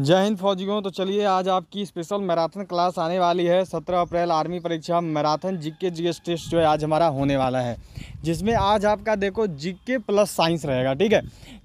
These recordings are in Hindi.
जय हिंद फौजियों तो चलिए आज आपकी स्पेशल मैराथन क्लास आने वाली है 17 अप्रैल आर्मी परीक्षा मैराथन जीके जीएस टेस्ट जो है आज हमारा होने वाला है जिसमें आज आपका देखो जीके प्लस साइंस रहेगा ठीक है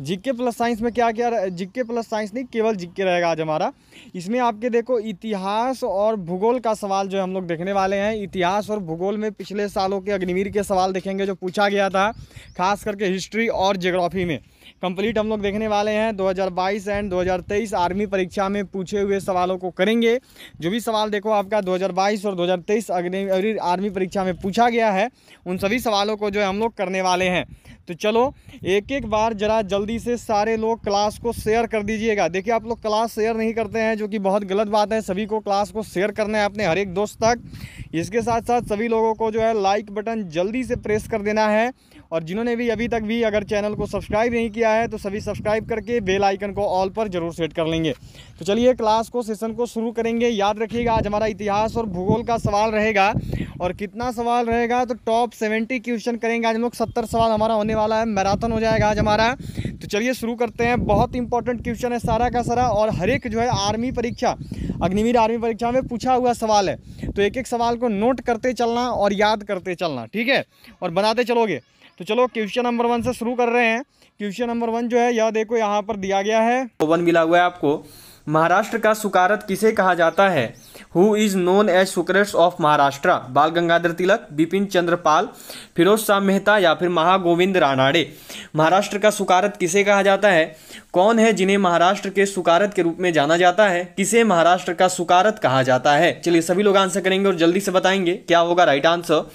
जीके प्लस साइंस में क्या क्या जीके प्लस साइंस नहीं केवल जीके रहेगा आज हमारा इसमें आपके देखो इतिहास और भूगोल का सवाल जो हम लोग देखने वाले हैं इतिहास और भूगोल में पिछले सालों के अग्निवीर के सवाल देखेंगे जो पूछा गया था खास करके हिस्ट्री और जोग्राफी में कंप्लीट हम लोग देखने वाले हैं 2022 एंड 2023 आर्मी परीक्षा में पूछे हुए सवालों को करेंगे जो भी सवाल देखो आपका 2022 और 2023 अग्नि आर्मी परीक्षा में पूछा गया है उन सभी सवालों को जो है हम लोग करने वाले हैं तो चलो एक एक बार ज़रा जल्दी से सारे लोग क्लास को शेयर कर दीजिएगा देखिए आप लोग क्लास शेयर नहीं करते हैं जो कि बहुत गलत बात है सभी को क्लास को शेयर करना है अपने हर एक दोस्त तक इसके साथ साथ सभी लोगों को जो है लाइक बटन जल्दी से प्रेस कर देना है और जिन्होंने भी अभी तक भी अगर चैनल को सब्सक्राइब नहीं किया है तो सभी सब्सक्राइब करके बेल आइकन को ऑल पर जरूर सेट कर लेंगे तो चलिए क्लास को सेशन को शुरू करेंगे याद रखिएगा आज हमारा इतिहास और भूगोल का सवाल रहेगा और कितना सवाल रहेगा तो टॉप सेवेंटी क्वेश्चन करेंगे आज हम लोग सत्तर सवाल हमारा होने वाला है मैराथन हो जाएगा आज हमारा तो चलिए शुरू करते हैं बहुत इंपॉर्टेंट क्वेश्चन है सारा का सारा और हर एक जो है आर्मी परीक्षा अग्निवीर आर्मी परीक्षा में पूछा हुआ सवाल है तो एक एक सवाल को नोट करते चलना और याद करते चलना ठीक है और बनाते चलोगे तो चलो क्वेश्चन नंबर वन से शुरू कर रहे हैं क्वेश्चन नंबर वन जो है यह देखो यहाँ पर दिया गया है वन मिला हुआ है आपको महाराष्ट्र का सुकारत किसे कहा जाता है who is known as Socrates of Maharashtra Bal Gangadhar तिलक बिपिन चंद्रपाल फिरोज शाह मेहता या फिर महागोविंद रानाडे महाराष्ट्र का सुकारत किसे कहा जाता है कौन है जिन्हें महाराष्ट्र के सुकारत के रूप में जाना जाता है किसे महाराष्ट्र का सुकारत कहा जाता है चलिए सभी लोग आंसर करेंगे और जल्दी से बताएंगे क्या होगा राइट आंसर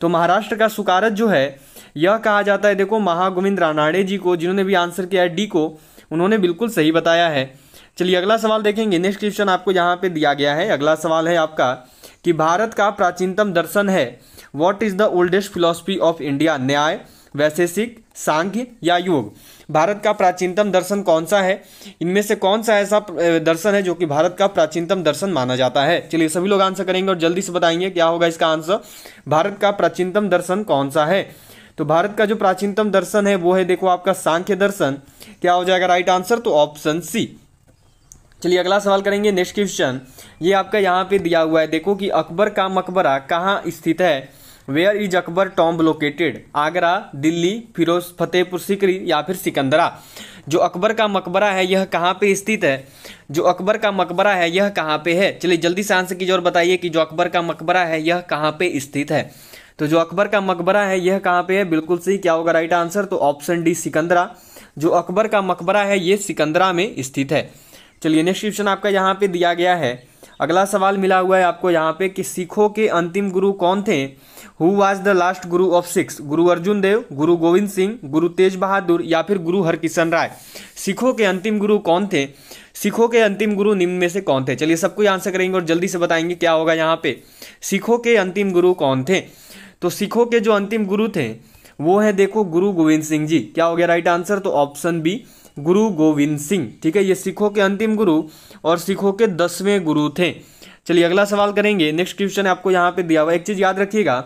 तो महाराष्ट्र का सुकारत जो है यह कहा जाता है देखो महागोविंद रानाड़े जी को जिन्होंने भी आंसर किया है डी को उन्होंने बिल्कुल सही बताया है चलिए अगला सवाल देखेंगे नेक्स्ट क्वेश्चन आपको यहाँ पे दिया गया है अगला सवाल है आपका कि भारत का प्राचीनतम दर्शन है what is the oldest philosophy of India Nyaya Vaisheshika सांख्य या योग भारत का प्राचीनतम दर्शन कौन सा है इनमें से कौन सा ऐसा दर्शन है जो कि भारत का प्राचीनतम दर्शन माना जाता है चलिए सभी लोग आंसर करेंगे और जल्दी से बताएंगे क्या होगा इसका आंसर भारत का प्राचीनतम दर्शन कौन सा है तो भारत का जो प्राचीनतम दर्शन है वो है देखो आपका सांख्य दर्शन क्या हो जाएगा राइट आंसर तो ऑप्शन सी चलिए अगला सवाल करेंगे नेक्स्ट क्वेश्चन ये आपका यहाँ पे दिया हुआ है देखो कि अकबर का मकबरा कहाँ स्थित है where is Akbar tomb located Agra Delhi Firoz Fatehpur Sikri या फिर सिकंदरा जो अकबर का मकबरा है यह कहाँ पे स्थित है जो अकबर का मकबरा है यह कहाँ पे है चलिए जल्दी से आंसर कीजिए और बताइए कि जो अकबर का मकबरा है यह कहाँ पे स्थित है तो जो अकबर का मकबरा है यह कहाँ पे है बिल्कुल सही क्या होगा राइट आंसर तो ऑप्शन डी सिकंदरा जो अकबर का मकबरा है ये सिकंदरा में स्थित है चलिए नेक्स्ट क्वेश्चन आपका यहाँ पे दिया गया है अगला सवाल मिला हुआ है आपको यहाँ पे कि सिखों के अंतिम गुरु कौन थे who was the last guru of Sikhs Guru Arjun देव गुरु गोविंद सिंह गुरु तेज बहादुर या फिर गुरु हरकिशन राय सिखों के अंतिम गुरु कौन थे सिखों के अंतिम गुरु निम्न में से कौन थे चलिए सबको आंसर करेंगे और जल्दी से बताएंगे क्या होगा यहाँ पे सिखों के अंतिम गुरु कौन थे तो सिखों के जो अंतिम गुरु थे वो है देखो गुरु गोविंद सिंह जी क्या हो गया राइट आंसर तो ऑप्शन बी गुरु गोविंद सिंह ठीक है ये सिखों के अंतिम गुरु और सिखों के दसवें गुरु थे चलिए अगला सवाल करेंगे नेक्स्ट क्वेश्चन आपको यहाँ पे दिया हुआ एक चीज़ याद रखिएगा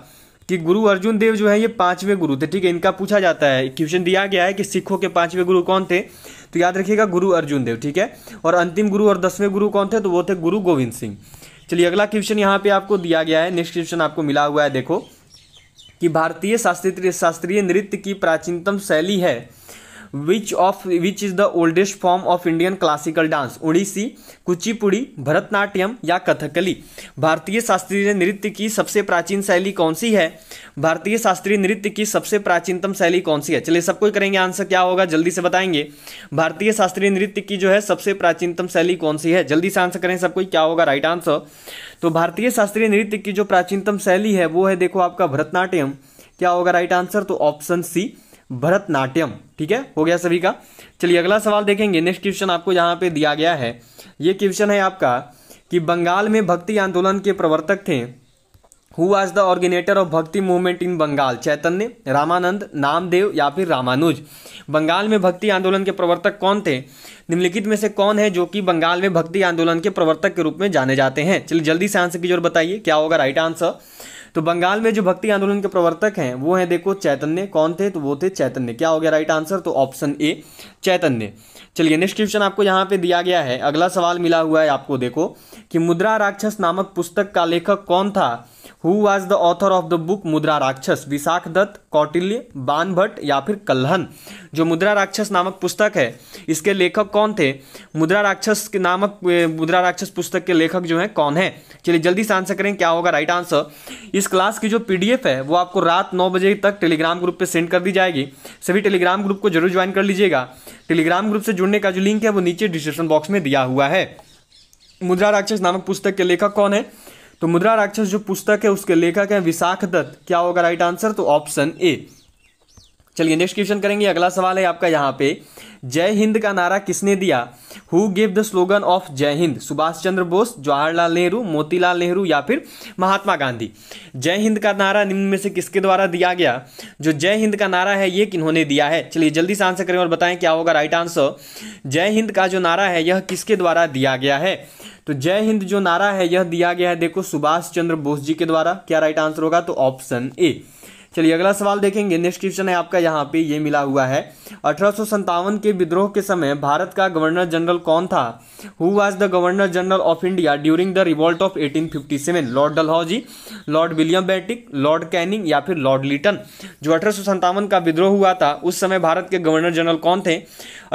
कि गुरु अर्जुन देव जो है ये पांचवें गुरु थे ठीक है इनका पूछा जाता है क्वेश्चन दिया गया है कि सिखों के पांचवें गुरु कौन थे तो याद रखिएगा गुरु अर्जुन देव ठीक है और अंतिम गुरु और दसवें गुरु कौन थे तो वो थे गुरु गोविंद सिंह चलिए अगला क्वेश्चन यहाँ पे आपको दिया गया है नेक्स्ट क्वेश्चन आपको मिला हुआ है देखो कि भारतीय शास्त्रीय शास्त्रीय नृत्य की प्राचीनतम शैली है which of which is the oldest form of Indian classical dance Odissi Kuchipudi Bharatanatyam या कथकली भारतीय शास्त्रीय नृत्य की सबसे प्राचीन शैली कौन सी है भारतीय शास्त्रीय नृत्य की सबसे प्राचीनतम शैली कौन सी है चलिए सबको करेंगे आंसर क्या होगा जल्दी से बताएंगे भारतीय शास्त्रीय नृत्य की जो है सबसे प्राचीनतम शैली कौन सी है जल्दी से आंसर करें सबको क्या होगा राइट आंसर तो भारतीय शास्त्रीय नृत्य की जो प्राचीनतम शैली है वो है देखो आपका भरतनाट्यम क्या होगा राइट आंसर तो ऑप्शन सी भरतनाट्यम ठीक है हो गया सभी का चलिए अगला सवाल देखेंगे नेक्स्ट क्वेश्चन आपको यहाँ पे दिया गया है ये क्वेश्चन है आपका कि बंगाल में भक्ति आंदोलन के प्रवर्तक थे who was the originator of bhakti movement in Bengal Chaitanya Ramanand Namdev या फिर रामानुज बंगाल में भक्ति आंदोलन के प्रवर्तक कौन थे निम्नलिखित में से कौन है जो कि बंगाल में भक्ति आंदोलन के प्रवर्तक के रूप में जाने जाते हैं चलिए जल्दी से आंसर की जोर बताइए क्या होगा राइट आंसर तो बंगाल में जो भक्ति आंदोलन के प्रवर्तक हैं वो हैं देखो चैतन्य कौन थे तो वो थे चैतन्य क्या हो गया राइट आंसर तो ऑप्शन ए चैतन्य चलिए नेक्स्ट क्वेश्चन आपको यहाँ पे दिया गया है अगला सवाल मिला हुआ है आपको देखो कि मुद्रा राक्षस नामक पुस्तक का लेखक कौन था who was the author of the book Mudra Rakshasa Vishakh Dutt Kautilya बान भट्ट या फिर कल्हन जो मुद्रा राक्षस नामक पुस्तक है इसके लेखक कौन थे मुद्रा राक्षस के नामक मुद्रा राक्षस पुस्तक के लेखक जो है कौन है चलिए जल्दी से आंसर करें क्या होगा राइट आंसर इस क्लास की जो पीडीएफ है वो आपको रात नौ बजे तक टेलीग्राम ग्रुप पे सेंड कर दी जाएगी सभी टेलीग्राम ग्रुप को जरूर ज्वाइन कर लीजिएगा टेलीग्राम ग्रुप से जुड़ने का जो लिंक है वो नीचे डिस्क्रिप्शन बॉक्स में दिया हुआ है मुद्रा राक्षस नामक पुस्तक के लेखक कौन है तो मुद्रा राक्षस जो पुस्तक है उसके लेखक हैं विशाख दत्त क्या होगा राइट आंसर तो ऑप्शन ए चलिए नेक्स्ट क्वेश्चन करेंगे अगला सवाल है आपका यहाँ पे जय हिंद का नारा किसने दिया who give the slogan of Jai Hind Subhash चंद्र बोस जवाहरलाल नेहरू मोतीलाल नेहरू या फिर महात्मा गांधी जय हिंद का नारा निम्न में से किसके द्वारा दिया गया जो जय हिंद का नारा है ये किन्होंने दिया है चलिए जल्दी से आंसर करें और बताएं क्या होगा राइट आंसर जय हिंद का जो नारा है यह किसके द्वारा दिया गया है तो जय हिंद जो नारा है यह दिया गया है देखो सुभाष चंद्र बोस जी के द्वारा क्या राइट आंसर होगा तो ऑप्शन ए चलिए अगला सवाल देखेंगे नेक्स्ट क्वेश्चन है आपका यहाँ पे ये मिला हुआ है अठारह के विद्रोह के समय भारत का गवर्नर जनरल कौन था who was the governor general of India during the revolt of 1857 lord Dalhousie lord William Bentinck lord Canning या फिर लॉर्ड लिटन जो अठारह का विद्रोह हुआ था उस समय भारत के गवर्नर जनरल कौन थे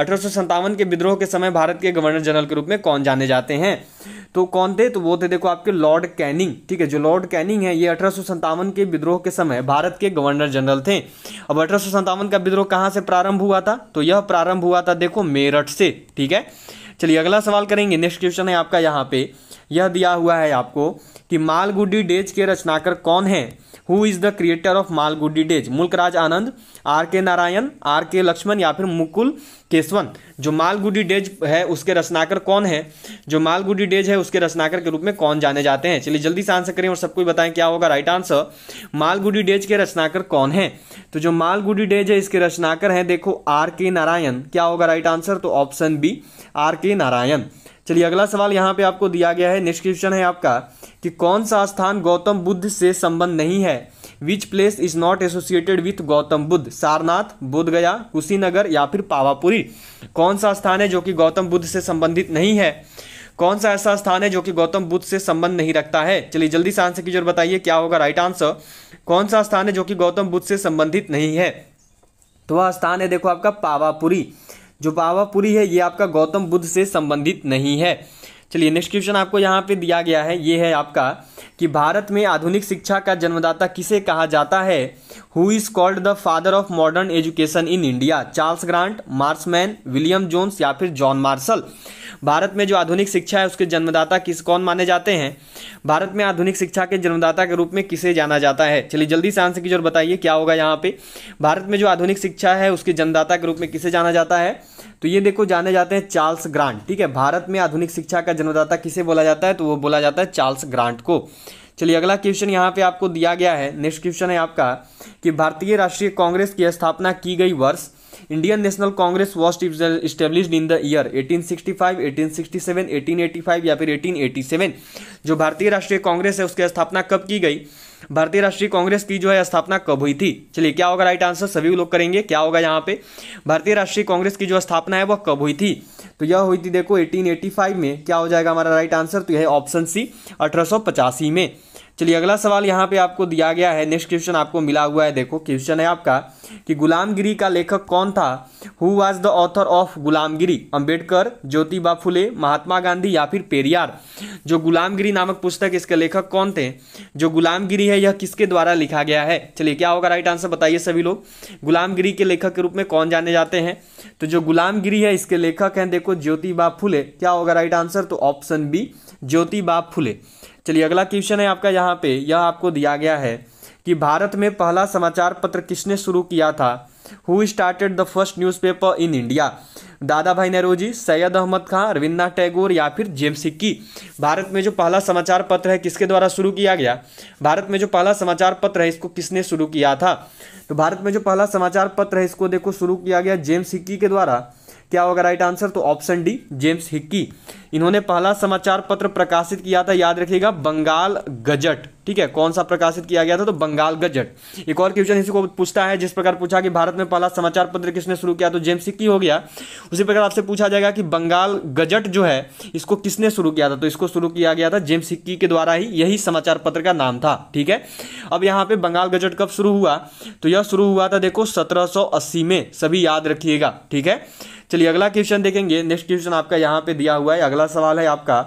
अठारह के विद्रोह के समय भारत के गवर्नर जनरल के रूप में कौन जाने जाते हैं तो कौन थे तो वो थे देखो आपके लॉर्ड कैनिंग ठीक है जो लॉर्ड कैनिंग है ये अठारह के विद्रोह के समय भारत के गवर्नर जनरल थे अब अठारह का विद्रोह कहाँ से प्रारंभ हुआ था तो यह प्रारंभ हुआ था देखो मेरठ से ठीक है चलिए अगला सवाल करेंगे नेक्स्ट क्वेश्चन है आपका यहाँ पे यह दिया हुआ है आपको कि मालगुडी डेज के रचनाकर कौन है who is the creator of Malgudi days Mulk Raj Anand R K Narayan are के लक्ष्मण या फिर मुकुल केसवन जो मालगुडी डेज है उसके रचनाकर कौन है जो मालगुडी डेज है उसके रचनाकर के रूप में कौन जाने जाते हैं चलिए जल्दी से आंसर करें और सबको बताएं क्या होगा राइट आंसर मालगुडी डेज के रचनाकर कौन है तो जो मालगुडी डेज है इसके रचनाकर हैं देखो आर के नारायण क्या होगा राइट आंसर तो option B R K Narayan चलिए अगला सवाल यहाँ पे आपको दिया गया है नेक्स्ट क्वेश्चन है आपका कि कौन सा स्थान गौतम बुद्ध से संबंध नहीं है which place is not associated with Gautam Buddha Sarnath Bodh Gaya Kushinagar या फिर पावापुरी कौन सा स्थान है जो कि गौतम बुद्ध से संबंधित नहीं है कौन सा ऐसा स्थान है जो कि गौतम बुद्ध से संबंध नहीं रखता है चलिए जल्दी से आंसर की जरूरत बताइए क्या होगा राइट आंसर कौन सा स्थान है जो कि गौतम बुद्ध से संबंधित नहीं है तो वह स्थान है देखो आपका पावापुरी जो बाबापुरी है ये आपका गौतम बुद्ध से संबंधित नहीं है चलिए नेक्स्ट क्वेश्चन आपको यहाँ पे दिया गया है ये है आपका कि भारत में आधुनिक शिक्षा का जन्मदाता किसे कहा जाता है who is called the father of modern education in India Charles Grant Marshman William Jones या फिर जॉन मार्शल भारत में जो आधुनिक शिक्षा है उसके जन्मदाता किस कौन माने जाते हैं भारत में आधुनिक शिक्षा के जन्मदाता के रूप में किसे जाना जाता है चलिए जल्दी से आंसर की जरूर बताइए क्या होगा यहाँ पे भारत में जो आधुनिक शिक्षा है उसके जन्मदाता के रूप में किसे जाना जाता है तो ये देखो जाने जाते हैं चार्ल्स ग्रांट ठीक है भारत में आधुनिक शिक्षा का जन्मदाता किसे बोला जाता है तो वो बोला जाता है चार्ल्स ग्रांट को चलिए अगला क्वेश्चन यहाँ पे आपको दिया गया है नेक्स्ट क्वेश्चन है आपका कि भारतीय राष्ट्रीय कांग्रेस की स्थापना की गई वर्ष Indian National Congress was established in the year 1865, 1867, 1885 या फिर 1887 जो भारतीय राष्ट्रीय कांग्रेस है उसकी स्थापना कब की गई भारतीय राष्ट्रीय कांग्रेस की जो है स्थापना कब हुई थी चलिए क्या होगा राइट आंसर सभी लोग करेंगे क्या होगा यहाँ पे भारतीय राष्ट्रीय कांग्रेस की जो स्थापना है वह कब हुई थी तो यह हुई थी देखो 1885 में क्या हो जाएगा हमारा राइट आंसर तो यह ऑप्शन सी अठारह में चलिए अगला सवाल यहाँ पे आपको दिया गया है नेक्स्ट क्वेश्चन आपको मिला हुआ है देखो क्वेश्चन है आपका कि गुलामगिरी का लेखक कौन था who was the author of Gulamgiri Ambedkar Jyotiba फुले महात्मा गांधी या फिर पेरियार जो गुलामगिरी नामक पुस्तक इसके लेखक कौन थे जो गुलामगिरी है यह किसके द्वारा लिखा गया है चलिए क्या होगा राइट आंसर बताइए सभी लोग गुलामगिरी के लेखक के रूप में कौन जाने जाते हैं तो जो गुलामगिरी है इसके लेखक हैं देखो ज्योतिबा फुले क्या होगा राइट आंसर तो ऑप्शन बी ज्योतिबा फुले चलिए अगला क्वेश्चन है आपका यहाँ पे यह आपको दिया गया है कि भारत में पहला समाचार पत्र किसने शुरू किया था who started the first newspaper in India Dadabhai Nehru जी सैयद अहमद खां रविन्द्रनाथ टैगोर या फिर जेम्स सिक्की भारत में जो पहला समाचार पत्र है किसके द्वारा शुरू किया गया भारत में जो पहला समाचार पत्र है इसको किसने शुरू किया था तो भारत में जो पहला समाचार पत्र है इसको देखो शुरू किया गया जेम्स सिक्की के द्वारा क्या होगा राइट आंसर तो ऑप्शन डी जेम्स हिक्की इन्होंने पहला समाचार पत्र प्रकाशित किया था याद रखिएगा बंगाल गजट ठीक है कौन सा प्रकाशित किया गया था तो बंगाल गजट एक और क्वेश्चन इसी को पूछता है जिस प्रकार पूछा कि भारत में पहला समाचार पत्र किसने शुरू किया तो जेम्स हिक्की हो गया उसी प्रकार आपसे पूछा जाएगा कि बंगाल गजट जो है इसको किसने शुरू किया था तो इसको शुरू किया गया था जेम्स हिक्की के द्वारा ही यही समाचार पत्र का नाम था ठीक है अब यहाँ पे बंगाल गजट कब शुरू हुआ तो यह शुरू हुआ था देखो सत्रह में सभी याद रखिएगा ठीक है चलिए अगला क्वेश्चन देखेंगे नेक्स्ट क्वेश्चन आपका यहाँ पे दिया हुआ है अगला सवाल है आपका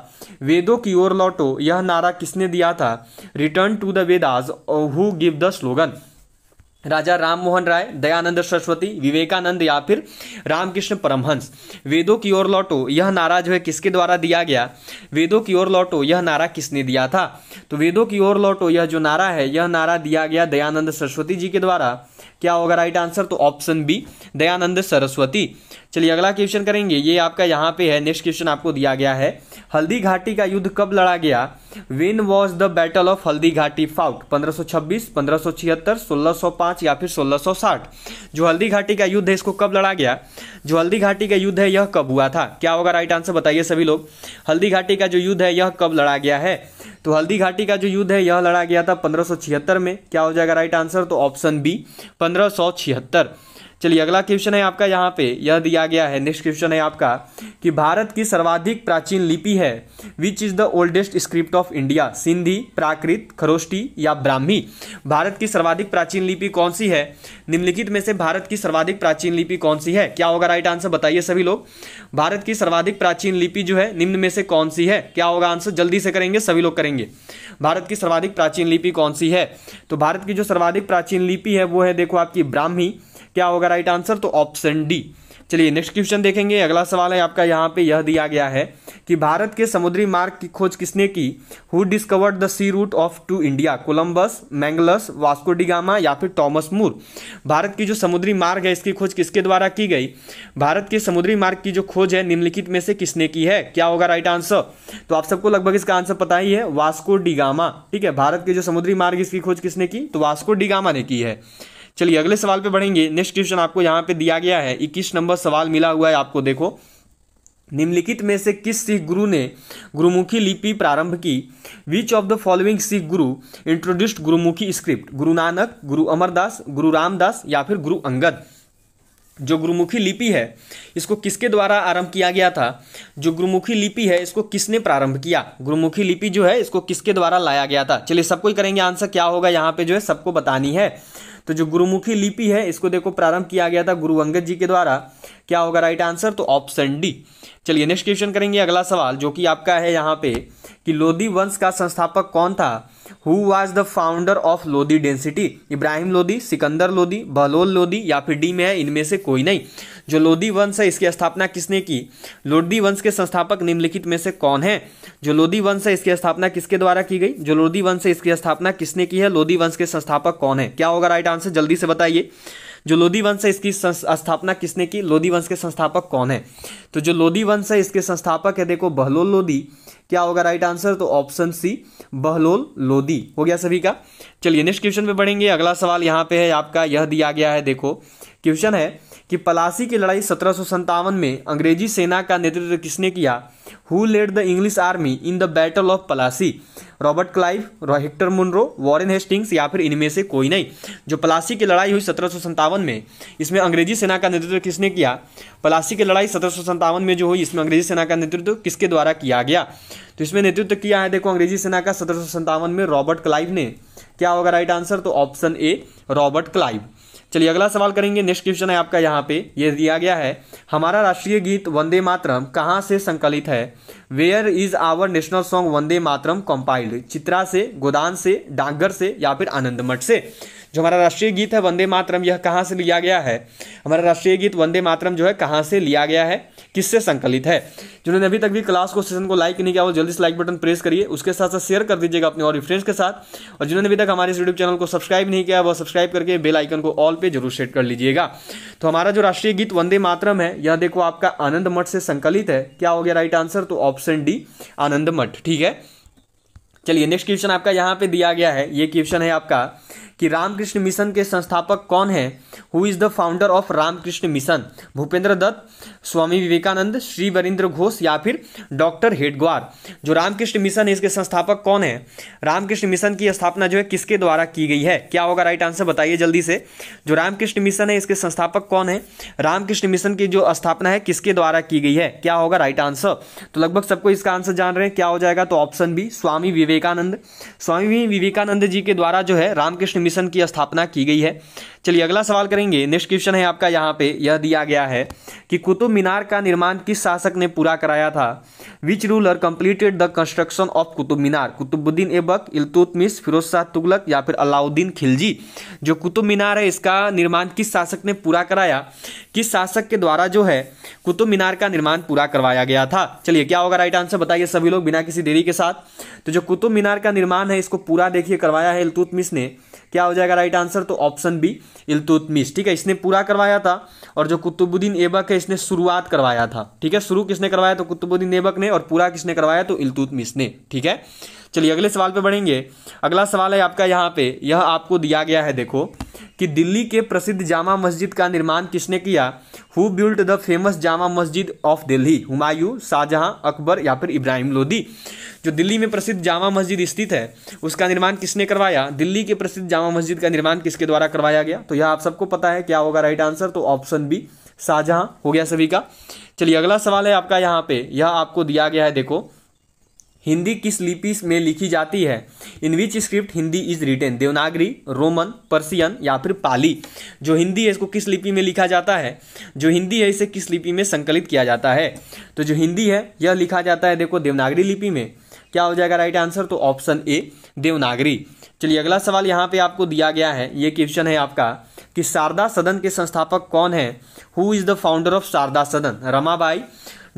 वेदों की ओर लौटो यह नारा किसने दिया था return to the Vedas who give the slogan Raja Ram Mohan Roy Dayanand Saraswati Vivekananda या फिर रामकृष्ण परमहंस वेदों की ओर लौटो यह नारा जो है किसके द्वारा दिया गया वेदों की ओर लौटो यह नारा किसने दिया था तो वेदों की ओर लौटो यह जो नारा है यह नारा दिया गया दयानंद सरस्वती जी के द्वारा क्या होगा राइट आंसर तो ऑप्शन बी दयानंद सरस्वती चलिए अगला क्वेश्चन करेंगे ये आपका यहाँ पे है नेक्स्ट क्वेश्चन आपको दिया गया है हल्दी घाटी का युद्ध कब लड़ा गया when was the battle of Haldighati fought 1526, 1576, 1605 या फिर 1660 जो हल्दी घाटी का युद्ध है इसको कब लड़ा गया जो हल्दी घाटी का युद्ध है यह कब हुआ था क्या होगा राइट आंसर बताइए सभी लोग हल्दी घाटी का जो युद्ध है यह कब लड़ा गया है तो हल्दी घाटी का जो युद्ध है यह लड़ा गया था पंद्रह में क्या हो जाएगा राइट आंसर तो ऑप्शन बी पंद्रह चलिए अगला क्वेश्चन है आपका यहाँ पे यह दिया गया है नेक्स्ट क्वेश्चन है आपका कि भारत की सर्वाधिक प्राचीन लिपि है which is the oldest script of India Sindhi Prakrit Kharosthi या ब्राह्मी भारत की सर्वाधिक प्राचीन लिपि कौन सी है निम्नलिखित में से भारत की सर्वाधिक प्राचीन लिपि कौन सी है क्या होगा राइट आंसर बताइए सभी लोग भारत की सर्वाधिक प्राचीन लिपि जो है निम्न में से कौन सी है क्या होगा आंसर जल्दी से करेंगे सभी लोग करेंगे भारत की सर्वाधिक प्राचीन लिपि कौन सी है तो भारत की जो सर्वाधिक प्राचीन लिपि है वो है देखो आपकी ब्राह्मी क्या होगा राइट आंसर तो ऑप्शन डी चलिए नेक्स्ट क्वेश्चन देखेंगे अगला सवाल है आपका यहाँ पे यह दिया गया है कि भारत के समुद्री मार्ग की खोज किसने की who discovered the sea route of to India Columbus Magellan Vasco da Gama या फिर टॉमस मूर भारत की जो समुद्री मार्ग है इसकी खोज किसके द्वारा की गई भारत के समुद्री मार्ग की जो खोज है निम्नलिखित में से किसने की है क्या होगा राइट आंसर तो आप सबको लगभग इसका आंसर पता ही है वास्को डिगामा ठीक है भारत के जो समुद्री मार्ग इसकी खोज किसने की तो वास्को डिगामा ने की है चलिए अगले सवाल पे बढ़ेंगे नेक्स्ट क्वेश्चन आपको यहाँ पे दिया गया है इक्कीस नंबर सवाल मिला हुआ है आपको देखो निम्नलिखित में से किस सिख गुरु ने गुरुमुखी लिपि प्रारंभ की which of the following Sikh guru introduced Gurmukhi script गुरु नानक गुरु अमरदास गुरु रामदास या फिर गुरु अंगद जो गुरुमुखी लिपि है इसको किसके द्वारा आरंभ किया गया था जो गुरुमुखी लिपि है इसको किसने प्रारंभ किया गुरुमुखी लिपि जो है इसको किसके द्वारा लाया गया था चलिए सबको करेंगे आंसर क्या होगा यहाँ पे जो है सबको बतानी है तो जो गुरुमुखी लिपि है इसको देखो प्रारंभ किया गया था गुरु अंगद जी के द्वारा क्या होगा राइट आंसर तो ऑप्शन डी चलिए नेक्स्ट क्वेश्चन करेंगे अगला सवाल जो कि आपका है यहाँ पे कि लोधी वंश का संस्थापक कौन था who was the founder of Lodhi dynasty Ibrahim Lodhi Sikandar Lodhi Bahlol Lodhi या फिर डी में है इनमें से कोई नहीं जो लोधी वंश है इसकी स्थापना किसने की लोधी वंश के संस्थापक निम्नलिखित में से कौन है जो लोधी वंश है इसकी स्थापना किसके द्वारा की गई जो लोधी वंश है इसकी स्थापना किसने की है लोधी वंश के संस्थापक कौन है क्या होगा राइट आंसर जल्दी से बताइए जो लोधी वंश है इसकी स्थापना किसने की लोधी वंश के संस्थापक कौन है तो जो लोधी वंश है इसके संस्थापक है देखो बहलोल लोधी क्या होगा राइट आंसर तो ऑप्शन सी बहलोल लोधी हो गया सभी का चलिए नेक्स्ट क्वेश्चन पे बढ़ेंगे अगला सवाल यहाँ पे है आपका यह दिया गया है देखो क्वेश्चन है कि पलासी की लड़ाई सत्रह में अंग्रेजी सेना का नेतृत्व किसने किया who led the English army in the battle of Plassey Robert Clive Hector Munro Warren Hastings या फिर इनमें से कोई नहीं जो पलासी की लड़ाई हुई सत्रह में इसमें अंग्रेजी सेना का नेतृत्व किसने किया पलासी की लड़ाई सत्रह में जो हुई इसमें अंग्रेजी सेना का नेतृत्व किसके द्वारा किया गया तो इसमें नेतृत्व किया है देखो अंग्रेजी सेना का सत्रह में रॉबर्ट क्लाइव ने क्या होगा राइट आंसर तो ऑप्शन ए रॉबर्ट क्लाइव चलिए अगला सवाल करेंगे नेक्स्ट क्वेश्चन है आपका यहाँ पे ये दिया गया है हमारा राष्ट्रीय गीत वंदे मातरम कहाँ से संकलित है where is our national song Vande Mataram compiled Chitra से गोदान से डाकघर से या फिर आनंद मठ से जो हमारा राष्ट्रीय गीत है वंदे मातरम यह कहाँ से लिया गया है हमारा राष्ट्रीय गीत वंदे मातरम जो है कहाँ से लिया गया है किससे संकलित है जिन्होंने अभी तक भी क्लास को सेशन को लाइक नहीं किया वो जल्दी से लाइक बटन प्रेस करिए उसके साथ साथ शेयर कर दीजिएगा अपने और फ्रेंड्स के साथ और जिन्होंने अभी तक हमारे इस यूट्यूब चैनल को सब्सक्राइब नहीं किया वह सब्सक्राइब करके बेल आइकन को ऑल पे जरूर सेट कर लीजिएगा तो हमारा जो राष्ट्रीय गीत वंदे मातरम है यह देखो आपका आनंद मठ से संकलित है क्या हो गया राइट आंसर तो ऑप्शन डी आनंद मठ ठीक है चलिए नेक्स्ट क्वेश्चन आपका यहाँ पे दिया गया है ये क्वेश्चन है आपका कि रामकृष्ण मिशन के संस्थापक कौन है who is the founder of Ramakrishna mission Bhupendra Datta Swami Vivekananda Shri Varindra Ghosh या फिर डॉक्टर हेडग्वार जो रामकृष्ण मिशन है इसके संस्थापक कौन है रामकृष्ण मिशन की स्थापना जो है किसके द्वारा की गई है क्या होगा राइट आंसर बताइए जल्दी से जो रामकृष्ण मिशन है इसके संस्थापक कौन है रामकृष्ण मिशन की जो स्थापना है किसके द्वारा की गई है क्या होगा राइट आंसर तो लगभग सबको इसका आंसर जान रहे हैं क्या हो जाएगा तो ऑप्शन बी स्वामी विवेकानंद स्वामी विवेकानंद जी के द्वारा जो है रामकृष्ण मिशन की स्थापना की गई है चलिए अगला सवाल करेंगे नेक्स्ट क्वेश्चन है आपका यहाँ पे यह दिया गया है कि कुतुब मीनार का निर्माण किस शासक ने पूरा कराया था which ruler completed the construction of Qutub Minar Qutubuddin Aibak Iltutmish Firoz Shah Tughlaq या फिर अलाउद्दीन खिलजी जो कुतुब मीनार है इसका निर्माण किस शासक ने पूरा कराया किस शासक के द्वारा जो है कुतुब मीनार का निर्माण पूरा करवाया गया था चलिए क्या होगा राइट आंसर बताइए सभी लोग बिना किसी देरी के साथ तो जो कुतुब मीनार का निर्माण है इसको पूरा देखिए करवाया है इलतुतमिस ने क्या हो जाएगा राइट आंसर तो ऑप्शन बी इलतुतमिश ठीक है इसने पूरा करवाया था और जो कुतुबुद्दीन एबक है इसने शुरुआत करवाया था ठीक है शुरू किसने करवाया तो कुतुबुद्दीन एबक ने और पूरा किसने करवाया तो इलतुतमिश ने ठीक है चलिए अगले सवाल पे बढ़ेंगे अगला सवाल है आपका यहाँ पे यह आपको दिया गया है देखो कि दिल्ली के प्रसिद्ध जामा मस्जिद का निर्माण किसने किया who built the famous Jama Masjid of Delhi Humayun Shahjahan Akbar या फिर इब्राहिम लोदी जो दिल्ली में प्रसिद्ध जामा मस्जिद स्थित है उसका निर्माण किसने करवाया दिल्ली के प्रसिद्ध जामा मस्जिद का निर्माण किसके द्वारा करवाया गया तो यह आप सबको पता है क्या होगा राइट आंसर तो ऑप्शन बी शाहजहां हो गया सभी का चलिए अगला सवाल है आपका यहाँ पे यह आपको दिया गया है देखो हिंदी किस लिपि में लिखी जाती है in which script Hindi is written Devanagari Roman Persian या फिर पाली जो हिंदी है इसको किस लिपि में लिखा जाता है जो हिंदी है इसे किस लिपि में संकलित किया जाता है तो जो हिंदी है यह लिखा जाता है देखो देवनागरी लिपि में क्या हो जाएगा राइट आंसर तो ऑप्शन ए देवनागरी चलिए अगला सवाल यहाँ पे आपको दिया गया है ये क्वेश्चन है आपका कि शारदा सदन के संस्थापक कौन है who is the founder of Sharada Sadan Ramabai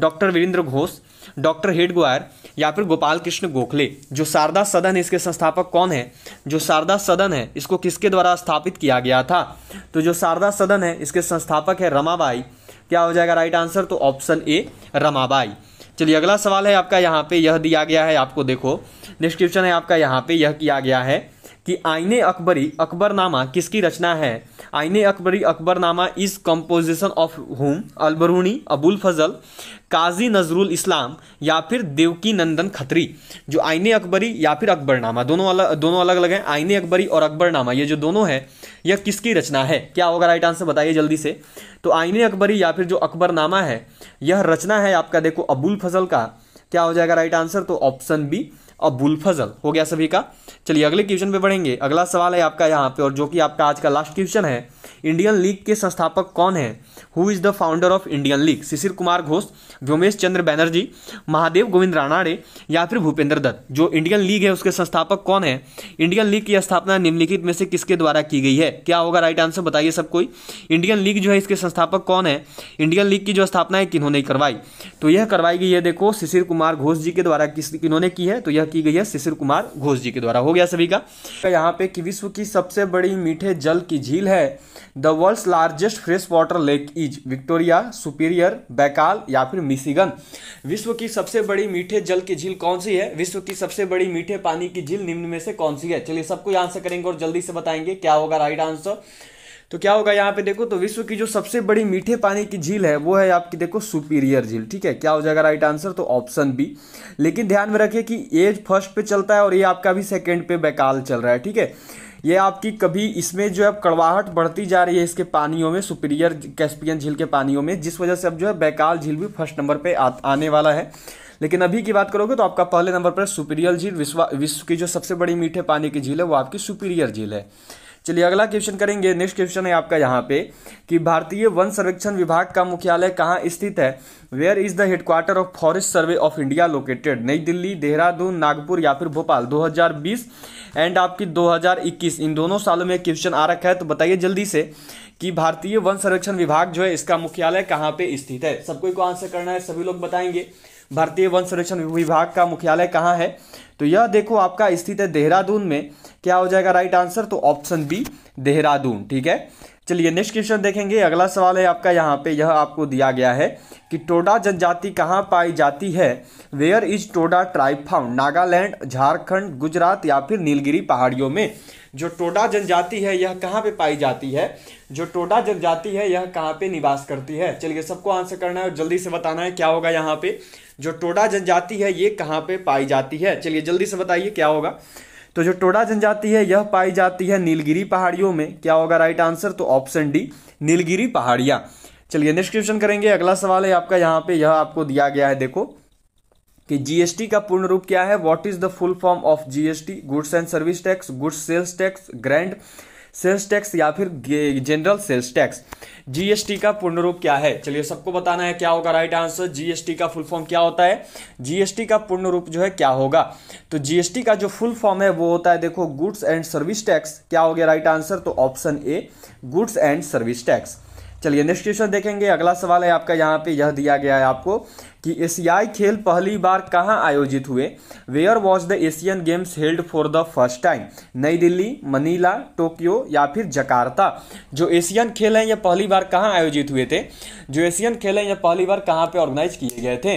doctor Virendra Ghosh doctor Hedgewar या फिर गोपाल कृष्ण गोखले जो शारदा सदन है इसके संस्थापक कौन है जो शारदा सदन है इसको किसके द्वारा स्थापित किया गया था तो जो शारदा सदन है इसके संस्थापक है रमाबाई क्या हो जाएगा राइट आंसर तो ऑप्शन ए रमाबाई चलिए अगला सवाल है आपका यहाँ पे यह दिया गया है आपको देखो डिस्क्रिप्शन है आपका यहाँ पे यह किया गया है कि आईने अकबरी अकबरनामा किसकी रचना है Aine Akbari Akbarnama is composition of whom Alberuni Abul Fazal Kazi Nazrul Islam या फिर देवकी नंदन खत्री जो आईने अकबरी या फिर अकबरनामा दोनों अलग दोनों अलग अलग हैं आईने अकबरी और अकबरनामा ये जो दोनों है यह किसकी रचना है क्या होगा राइट आंसर बताइए जल्दी से तो आईने अकबरी या फिर जो अकबरनामा है यह रचना है आपका देखो अबुल फजल का क्या हो जाएगा राइट आंसर तो ऑप्शन बी और बुलफजल हो गया सभी का चलिए अगले क्वेश्चन पे बढ़ेंगे अगला सवाल है आपका यहाँ पे और जो कि आपका आज का लास्ट क्वेश्चन है इंडियन लीग के संस्थापक कौन है who is the founder of Indian league Shishir Kumar Ghosh Vyomesh Chandra Banerjee Mahadev Govind Ranade या फिर भूपेंद्र दत्त जो इंडियन लीग है उसके संस्थापक कौन है इंडियन लीग की स्थापना निम्नलिखित में से किसके द्वारा की गई है क्या होगा राइट आंसर बताइए सब कोई इंडियन लीग जो है इसके संस्थापक कौन है इंडियन लीग की जो स्थापना है किन्होंने करवाई तो यह करवाई गई है देखो शिशिर कुमार घोष जी के द्वारा किस किन्होंने की है तो यह की गई है शिशिर कुमार घोष जी के द्वारा हो गया सभी का यहाँ पे कि विश्व की सबसे बड़ी मीठे जल की झील है the world's largest fresh water lake is Victoria Superior Baikal या फिर मिशिगन विश्व की सबसे बड़ी मीठे जल की झील कौन सी है विश्व की सबसे बड़ी मीठे पानी की झील निम्न में से कौन सी है चलिए सबको आंसर करेंगे और जल्दी से बताएंगे क्या होगा राइट आंसर तो क्या होगा यहाँ पे देखो तो विश्व की जो सबसे बड़ी मीठे पानी की झील है वो है आपकी देखो सुपीरियर झील ठीक है क्या हो जाएगा राइट आंसर तो ऑप्शन बी लेकिन ध्यान में रखिए कि एज फर्स्ट पे चलता है और ये आपका भी सेकंड पे बैकाल चल रहा है ठीक है ये आपकी कभी इसमें जो है कड़वाहट बढ़ती जा रही है इसके पानियों में सुपीरियर कैस्पियन झील के पानियों में जिस वजह से अब जो है बैकाल झील भी फर्स्ट नंबर पर आने वाला है लेकिन अभी की बात करोगे तो आपका पहले नंबर पर सुपीरियर झील विश्व विश्व की जो सबसे बड़ी मीठे पानी की झील है वो आपकी सुपीरियर झील है चलिए अगला क्वेश्चन करेंगे नेक्स्ट क्वेश्चन है आपका यहाँ पे कि भारतीय वन सर्वेक्षण विभाग का मुख्यालय कहाँ स्थित है where is the headquarter of Forest Survey of India located New Delhi Dehradun Nagpur या फिर भोपाल 2020 एंड आपकी 2021 इन दोनों सालों में क्वेश्चन आ रखा है तो बताइए जल्दी से कि भारतीय वन संरक्षण विभाग जो है इसका मुख्यालय कहाँ पे स्थित है सबको को आंसर करना है सभी लोग बताएंगे भारतीय वन संरक्षण विभाग का मुख्यालय कहाँ है तो यह देखो आपका स्थित है देहरादून में क्या हो जाएगा राइट आंसर तो ऑप्शन बी देहरादून ठीक है चलिए नेक्स्ट क्वेश्चन देखेंगे अगला सवाल है आपका यहाँ पे यह आपको दिया गया है कि टोडा जनजाति कहाँ पाई जाती है where is Toda tribe found Nagaland Jharkhand Gujarat या फिर नीलगिरी पहाड़ियों में जो टोडा जनजाति है यह कहाँ पे पाई जाती है जो टोडा जनजाति है यह कहाँ पे निवास करती है चलिए सबको आंसर करना है और जल्दी से बताना है क्या होगा यहाँ पे जो टोडा जनजाति है ये कहाँ पे पाई जाती है चलिए जल्दी से बताइए क्या होगा तो जो टोडा जनजाति है यह पाई जाती है नीलगिरी पहाड़ियों में क्या होगा राइट आंसर तो ऑप्शन डी नीलगिरी पहाड़िया चलिए नेक्स्ट क्वेश्चन करेंगे अगला सवाल है आपका यहाँ पे यह आपको दिया गया है देखो कि जीएसटी का पूर्ण रूप क्या है what is the full form of GST goods and service tax goods sales tax grand sales tax या फिर जनरल सेल्स टैक्स जीएसटी का पूर्ण रूप क्या है चलिए सबको बताना है क्या होगा राइट आंसर जीएसटी का फुल फॉर्म क्या होता है जीएसटी का पूर्ण रूप जो है क्या होगा तो जीएसटी का जो फुल फॉर्म है वो होता है देखो गुड्स एंड सर्विस टैक्स क्या हो गया राइट आंसर तो option A goods and service tax चलिए नेक्स्ट क्वेश्चन देखेंगे अगला सवाल है आपका यहाँ पे यह दिया गया है आपको कि एशियाई खेल पहली बार कहाँ आयोजित हुए where was the Asian games held for the first time New Delhi Manila Tokyo या फिर जकार्ता जो एशियन खेल हैं ये पहली बार कहाँ आयोजित हुए थे जो एशियन खेल हैं ये पहली बार कहाँ पे ऑर्गेनाइज किए गए थे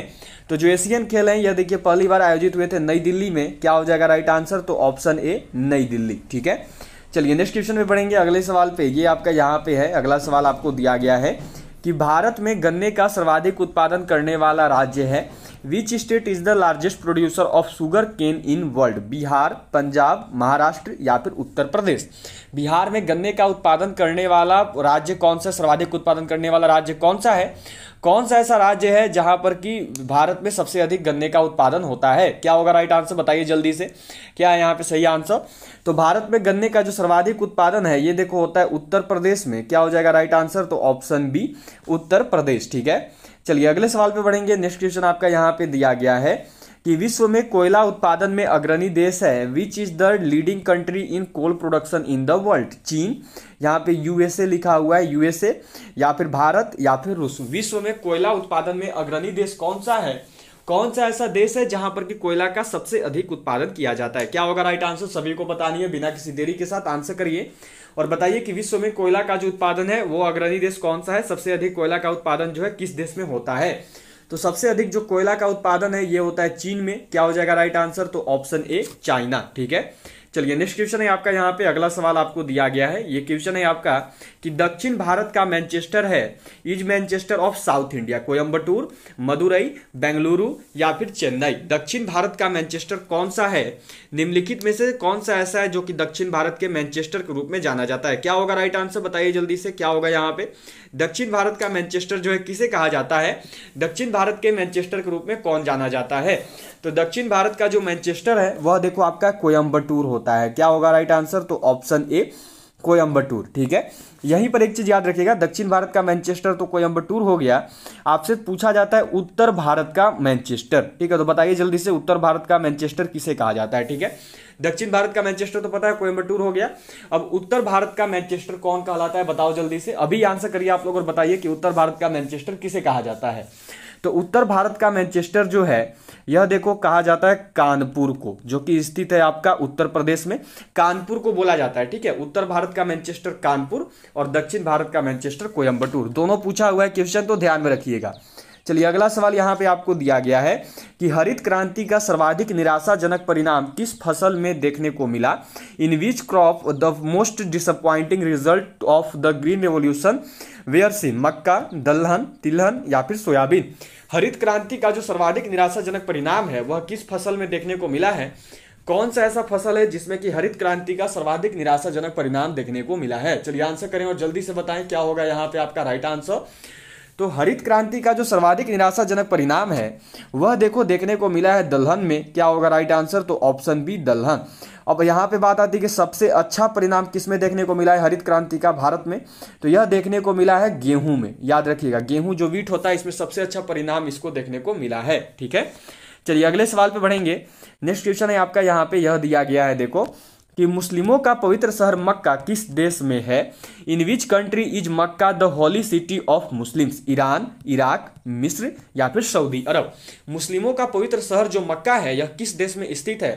तो जो एशियन खेल हैं यह देखिए पहली बार आयोजित हुए थे नई दिल्ली में क्या हो जाएगा राइट आंसर तो ऑप्शन ए नई दिल्ली ठीक है चलिए नेक्स्ट क्वेश्चन में पढ़ेंगे अगले सवाल पे ये आपका यहाँ पे है अगला सवाल आपको दिया गया है कि भारत में गन्ने का सर्वाधिक उत्पादन करने वाला राज्य है which state is the largest producer of sugar cane in world Bihar Punjab Maharashtra या फिर उत्तर प्रदेश बिहार में गन्ने का उत्पादन करने वाला राज्य कौन सा सर्वाधिक उत्पादन करने वाला राज्य कौन सा है कौन सा ऐसा राज्य है जहां पर कि भारत में सबसे अधिक गन्ने का उत्पादन होता है क्या होगा राइट आंसर बताइए जल्दी से क्या यहाँ पे सही आंसर तो भारत में गन्ने का जो सर्वाधिक उत्पादन है ये देखो होता है उत्तर प्रदेश में क्या हो जाएगा राइट आंसर तो ऑप्शन बी उत्तर प्रदेश ठीक है चलिए अगले सवाल पे बढ़ेंगे नेक्स्ट क्वेश्चन आपका यहाँ पे दिया गया है कि विश्व में कोयला उत्पादन में अग्रणी देश है which is the leading country in coal production in the world चीन यहाँ पे यूएसए लिखा हुआ है यूएसए या फिर भारत या फिर रूस विश्व में कोयला उत्पादन में अग्रणी देश कौन सा है कौन सा ऐसा देश है जहां पर कि कोयला का सबसे अधिक उत्पादन किया जाता है क्या होगा राइट आंसर सभी को बतानी है बिना किसी देरी के साथ आंसर करिए और बताइए कि विश्व में कोयला का जो उत्पादन है वो अग्रणी देश कौन सा है सबसे अधिक कोयला का उत्पादन जो है किस देश में होता है तो सबसे अधिक जो कोयला का उत्पादन है ये होता है चीन में क्या हो जाएगा राइट आंसर तो ऑप्शन ए चाइना ठीक है चलिए नेक्स्ट क्वेश्चन है आपका यहाँ पे अगला सवाल आपको दिया गया है ये क्वेश्चन है आपका कि दक्षिण भारत का मैनचेस्टर है is Manchester of South India Coimbatore Madurai Bengaluru या फिर चेन्नई दक्षिण भारत का मैनचेस्टर कौन सा है निम्नलिखित में से कौन सा ऐसा है जो कि दक्षिण भारत के मैनचेस्टर के रूप में जाना जाता है क्या होगा राइट आंसर बताइए जल्दी से क्या होगा यहाँ पे दक्षिण भारत का मैनचेस्टर जो है किसे कहा जाता है दक्षिण भारत के मैनचेस्टर के रूप में कौन जाना जाता है तो दक्षिण भारत का जो मैनचेस्टर है वह देखो आपका कोयम्बटूर होता होता है क्या होगा राइट आंसर तो ऑप्शन ए कोयम्बटूर ठीक है यहीं पर एक चीज़ याद रखिएगा दक्षिण भारत का मैनचेस्टर तो कोयम्बटूर हो गया आपसे पूछा जाता है उत्तर भारत का मैनचेस्टर ठीक है तो बताइए जल्दी से उत्तर भारत का मैनचेस्टर किसे कहा जाता है ठीक है दक्षिण भारत का मैनचेस्टर तो पता है कोयम्बटूर हो गया अब उत्तर भारत का मैनचेस्टर कौन कहलाता है बताओ जल्दी से अभी आंसर करिए आप लोग और बताइए कि उत्तर भारत का मैनचेस्टर किसे कहा जाता है तो उत्तर भारत का मैनचेस्टर जो है यह देखो कहा जाता है कानपुर को जो कि स्थित है आपका उत्तर प्रदेश में कानपुर को बोला जाता है ठीक है उत्तर भारत का मैनचेस्टर कानपुर और दक्षिण भारत का मैनचेस्टर कोयम्बटूर दोनों पूछा हुआ है क्वेश्चन तो ध्यान में रखिएगा चलिए अगला सवाल यहाँ पे आपको दिया गया है कि हरित क्रांति का सर्वाधिक निराशाजनक परिणाम किस फसल में देखने को मिला in which crop the most disappointing result of the green revolution वेयरसी मक्का दलहन तिलहन या फिर सोयाबीन हरित क्रांति का जो सर्वाधिक निराशाजनक परिणाम है वह किस फसल में देखने को मिला है कौन सा ऐसा फसल है जिसमें कि हरित क्रांति का सर्वाधिक निराशाजनक परिणाम देखने को मिला है चलिए आंसर करें और जल्दी से बताएं क्या होगा यहाँ पे आपका राइट आंसर तो हरित क्रांति का जो सर्वाधिक निराशाजनक परिणाम है वह देखो देखने को मिला है दलहन में क्या होगा राइट आंसर तो ऑप्शन बी दलहन अब यहाँ पे बात आती है कि सबसे अच्छा परिणाम किस में देखने को मिला है हरित क्रांति का भारत में तो यह देखने को मिला है गेहूं में याद रखिएगा गेहूं जो वीट होता है इसमें सबसे अच्छा परिणाम इसको देखने को मिला है ठीक है चलिए अगले सवाल पे बढ़ेंगे नेक्स्ट क्वेश्चन है आपका यहाँ पे यह दिया गया है देखो कि मुस्लिमों का पवित्र शहर मक्का किस देश में है in which country is Mecca the holy city of Muslims Iran Iraq मिस्र या फिर सऊदी अरब मुस्लिमों का पवित्र शहर जो मक्का है यह किस देश में स्थित है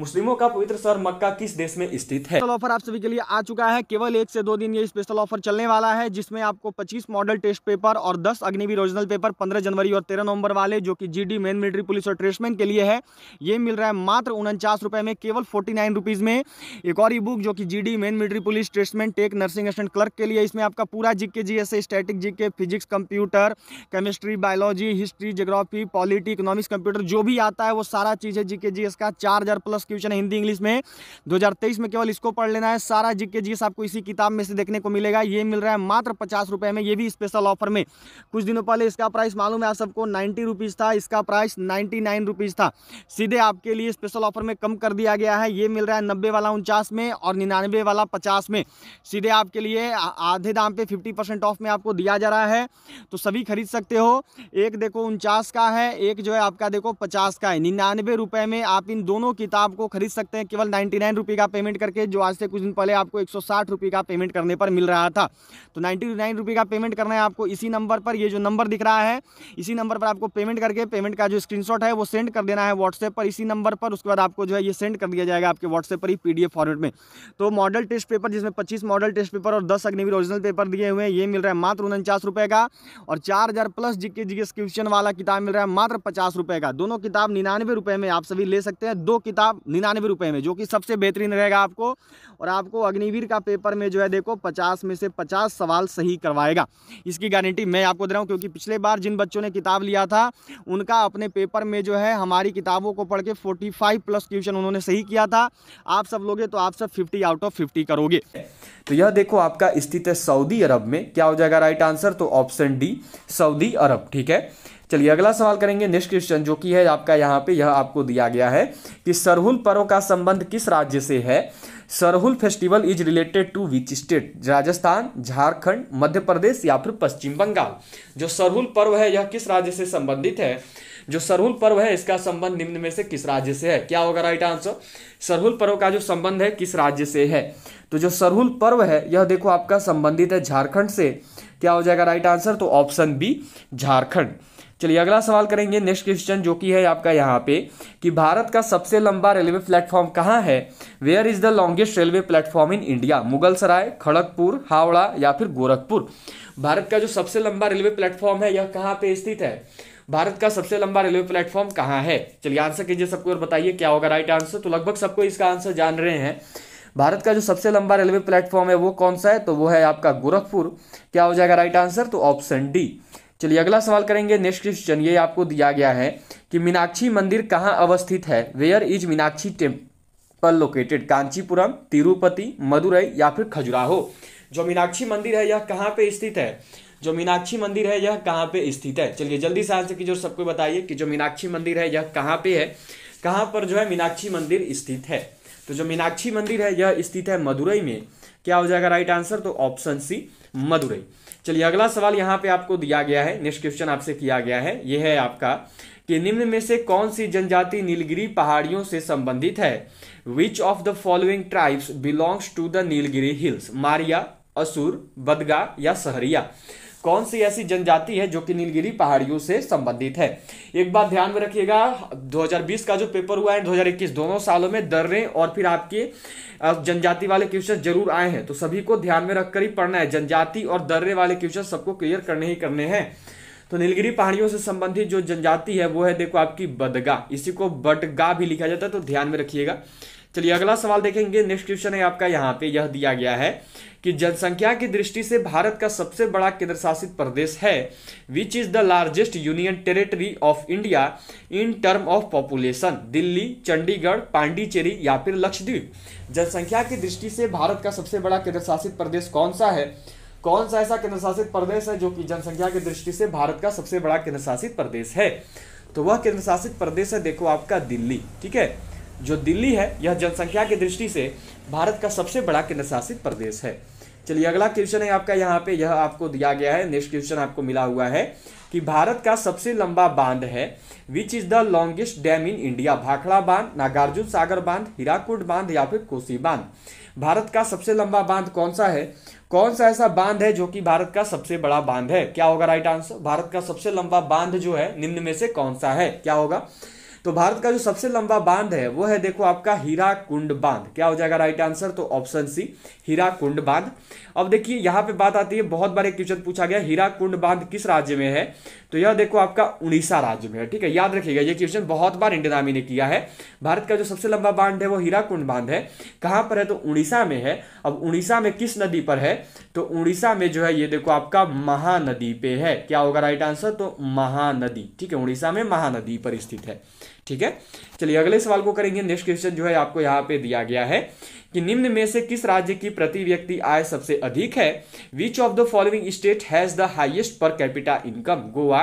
मुस्लिमों का पवित्र शहर मक्का किस देश में स्थित है ऑफर आप सभी के लिए आ चुका है केवल एक से दो दिन ये स्पेशल ऑफर चलने वाला है जिसमें आपको 25 मॉडल टेस्ट पेपर और 10 अग्निवीर ओरिजिनल पेपर 15 जनवरी और 13 नवंबर वाले जो कि जीडी मेन मिलिट्री पुलिस और ट्रेसमैन के लिए है ये मिल रहा है मात्र उनचास में केवल फोर्टी नाइन में एक और ई बुक जो कि G men military police tradesman tech nursing assistant clerk के लिए इसमें आपका पूरा जीके के जी static G K physics computer chemistry biology history geography polity economics computer जो भी आता है वो सारा चीज़ है जीके जी का चार प्लस क्वेश्चन है हिंदी इंग्लिश में 2023 में केवल इसको पढ़ लेना है सारा जी के जीएस आपको इसी किताब में से देखने को मिलेगा ये मिल रहा है मात्र पचास रुपये में ये भी स्पेशल ऑफर में कुछ दिनों पहले इसका प्राइस मालूम है आप सबको नाइन्टी रुपीज़ था इसका प्राइस नाइन्टी नाइन रुपीज़ था सीधे आपके लिए स्पेशल ऑफर में कम कर दिया गया है ये मिल रहा है नब्बे वाला उनचास में और निन्यानवे वाला पचास में सीधे आपके लिए आधे दाम पे फिफ्टी ऑफ में आपको दिया जा रहा है तो सभी खरीद सकते हो एक देखो उनचास का है एक जो है आपका देखो पचास का है निन्यानवे रुपये में आप इन दोनों किताब आपको खरीद सकते हैं केवल नाइन्टी नाइन रुपये का पेमेंट करके जो आज से कुछ दिन पहले आपको एक सौ साठ रुपये का पेमेंट करने पर मिल रहा था तो नाइन्टी नाइन रुपये का पेमेंट करना है आपको इसी नंबर पर ये जो नंबर दिख रहा है इसी नंबर पर आपको पेमेंट करके पेमेंट का जो स्क्रीन है वो सेंड कर देना है व्हाट्सएप पर इसी नंबर पर उसके बाद आपको जो है ये सेंड कर दिया जाएगा आपके व्हाट्सएप पर ही पी फॉर्मेट में तो मॉडल टेस्ट पेपर जिसमें पच्चीस मॉडल टेस्ट पेपर और दस अग्निवीर ओरिजिनल पेपर दिए हुए हैं ये मिल रहा है मात्र उनचास रुपये का और चार हज़ार प्लस जीके जीएस क्वेश्चन वाला किताब मिल रहा है मात्र पचास रुपये का दोनों किताब निन्यानवे रुपये में आप सभी ले सकते हैं दो किताब निन्यानवे रुपये में जो कि सबसे बेहतरीन रहेगा आपको और आपको अग्निवीर का पेपर में जो है देखो पचास में से पचास सवाल सही करवाएगा इसकी गारंटी मैं आपको दे रहा हूँ क्योंकि पिछले बार जिन बच्चों ने किताब लिया था उनका अपने पेपर में जो है हमारी किताबों को पढ़ के फोर्टी प्लस क्वेश्चन उन्होंने सही किया था आप सब लोगे तो आप सब फिफ्टी आउट ऑफ फिफ्टी करोगे तो यह देखो आपका स्थित है सऊदी अरब में क्या हो जाएगा राइट आंसर तो ऑप्शन डी सऊदी अरब ठीक है चलिए अगला सवाल करेंगे नेक्स्ट क्वेश्चन जो कि है आपका यहाँ पे यह आपको दिया गया है कि सरहुल पर्व का संबंध किस राज्य से है Sarhul festival is related to which state Rajasthan Jharkhand Madhya Pradesh या फिर पश्चिम बंगाल जो सरहुल पर्व है यह किस राज्य से संबंधित है जो सरहुल पर्व है इसका संबंध निम्न में से किस राज्य से है क्या होगा राइट आंसर सरहुल पर्व का जो संबंध है किस राज्य से है तो जो सरहुल पर्व है यह देखो आपका संबंधित है झारखंड से क्या हो जाएगा राइट आंसर तो ऑप्शन बी झारखंड चलिए अगला सवाल करेंगे नेक्स्ट क्वेश्चन जो कि है आपका यहाँ पे कि भारत का सबसे लंबा रेलवे प्लेटफॉर्म कहाँ है where is the longest railway platform in India Mughal Sarai Kharagpur Howrah या फिर गोरखपुर भारत का जो सबसे लंबा रेलवे प्लेटफॉर्म है यह कहाँ पे स्थित है भारत का सबसे लंबा रेलवे प्लेटफॉर्म कहाँ है चलिए आंसर कीजिए सबको और बताइए क्या होगा राइट आंसर तो लगभग सबको इसका आंसर जान रहे हैं भारत का जो सबसे लंबा रेलवे प्लेटफॉर्म है वो कौन सा है तो वो है आपका गोरखपुर क्या हो जाएगा राइट आंसर तो ऑप्शन डी चलिए अगला सवाल करेंगे नेक्स्ट क्वेश्चन ये आपको दिया गया है कि मीनाक्षी मंदिर कहाँ अवस्थित है where is Meenakshi temple located Kanchipuram Tirupati Madurai या फिर खजुराहो जो मीनाक्षी मंदिर है यह कहाँ पे स्थित है जो मीनाक्षी मंदिर है यह कहाँ पे स्थित है चलिए जल्दी से आंसर कीजिए सबको बताइए कि जो मीनाक्षी मंदिर है यह कहाँ पे है कहाँ पर जो है मीनाक्षी मंदिर स्थित है तो जो मीनाक्षी मंदिर है यह स्थित है मदुरई में क्या हो जाएगा राइट आंसर तो ऑप्शन सी मदुरई चलिए अगला सवाल यहाँ पे आपको दिया गया है नेक्स्ट क्वेश्चन आपसे किया गया है यह है आपका कि निम्न में से कौन सी जनजाति नीलगिरी पहाड़ियों से संबंधित है which of the following tribes belongs to the Nilgiri hills Maria Asur Badaga या सहरिया कौन सी ऐसी जनजाति है जो कि नीलगिरी पहाड़ियों से संबंधित है एक बात ध्यान में रखिएगा 2020 का जो पेपर हुआ है 2021 दोनों सालों में दर्रे और फिर आपके जनजाति वाले क्वेश्चन जरूर आए हैं तो सभी को ध्यान में रखकर ही पढ़ना है जनजाति और दर्रे वाले क्वेश्चन सबको क्लियर करने ही करने हैं तो नीलगिरी पहाड़ियों से संबंधित जो जनजाति है वो है देखो आपकी बदगा इसी को बटगा भी लिखा जाता है तो ध्यान में रखिएगा चलिए अगला सवाल देखेंगे नेक्स्ट क्वेश्चन है आपका यहाँ पे यह दिया गया है कि जनसंख्या की दृष्टि से भारत का सबसे बड़ा केंद्र शासित प्रदेश है which is the largest union territory of India in term of population Delhi Chandigarh Pondicherry या फिर लक्षद्वीप जनसंख्या की दृष्टि से भारत का सबसे बड़ा केंद्र शासित प्रदेश कौन सा है कौन सा ऐसा केंद्र शासित प्रदेश है जो कि जनसंख्या की दृष्टि से भारत का सबसे बड़ा केंद्र शासित प्रदेश है तो वह केंद्र शासित प्रदेश है देखो आपका दिल्ली ठीक है जो दिल्ली है यह जनसंख्या की दृष्टि से भारत का सबसे बड़ा केंद्रशासित प्रदेश है चलिए अगला क्वेश्चन है आपका यहाँ पे यह आपको दिया गया है नेक्स्ट क्वेश्चन आपको मिला हुआ है कि भारत का सबसे लंबा बांध है which is the longest dam in India Bhakra बांध नागार्जुन सागर बांध हीराकुंड बांध या फिर कोसी बांध भारत का सबसे लंबा बांध कौन सा है कौन सा ऐसा बांध है जो कि भारत का सबसे बड़ा बांध है क्या होगा राइट आंसर भारत का सबसे लंबा बांध जो है निम्न में से कौन सा है क्या होगा तो भारत का जो सबसे लंबा बांध है वो है देखो आपका हीरा कुंड बांध क्या हो जाएगा राइट आंसर तो ऑप्शन सी हीरा कुंड बांध अब देखिए यहां पे बात आती है बहुत बार एक क्वेश्चन पूछा गया हीरा कुंड बांध किस राज्य में है तो यह देखो आपका उड़ीसा राज्य में है ठीक है याद रखिएगा ये क्वेश्चन बहुत बार इंडियन आर्मी ने किया है भारत का जो सबसे लंबा बांध है वो हीरा कुंड बांध है कहां पर है तो उड़ीसा में है अब उड़ीसा में किस नदी पर है तो उड़ीसा में जो है ये देखो आपका महानदी पे है क्या होगा राइट आंसर तो महानदी ठीक है उड़ीसा में महानदी पर स्थित है ठीक है चलिए अगले सवाल को करेंगे नेक्स्ट क्वेश्चन जो है आपको यहाँ पे दिया गया है कि निम्न में से किस राज्य की प्रति व्यक्ति आय सबसे अधिक है which of the following state has the highest per capita income Goa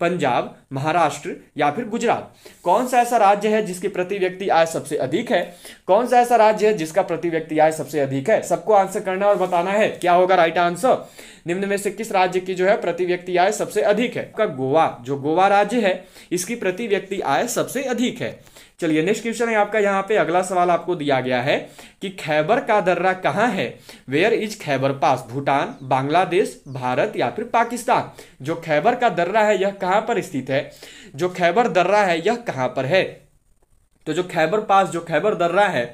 Punjab Maharashtra या फिर गुजरात कौन सा ऐसा राज्य है जिसकी प्रति व्यक्ति आय सबसे अधिक है कौन सा ऐसा राज्य है जिसका प्रति व्यक्ति आय सबसे अधिक है सबको आंसर करना और बताना है क्या होगा राइट आंसर निम्न में से किस राज्य की जो है प्रति व्यक्ति आय सबसे अधिक है गोवा जो गोवा राज्य है इसकी प्रति व्यक्ति आय सबसे अधिक है चलिए नेक्स्ट क्वेश्चन है आपका यहाँ पे अगला सवाल आपको दिया गया है कि खैबर का दर्रा कहाँ है where is Khyber pass Bhutan Bangladesh Bharat या फिर पाकिस्तान जो खैबर का दर्रा है यह कहाँ पर स्थित है जो खैबर दर्रा है यह कहाँ पर है तो जो खैबर पास जो खैबर दर्रा है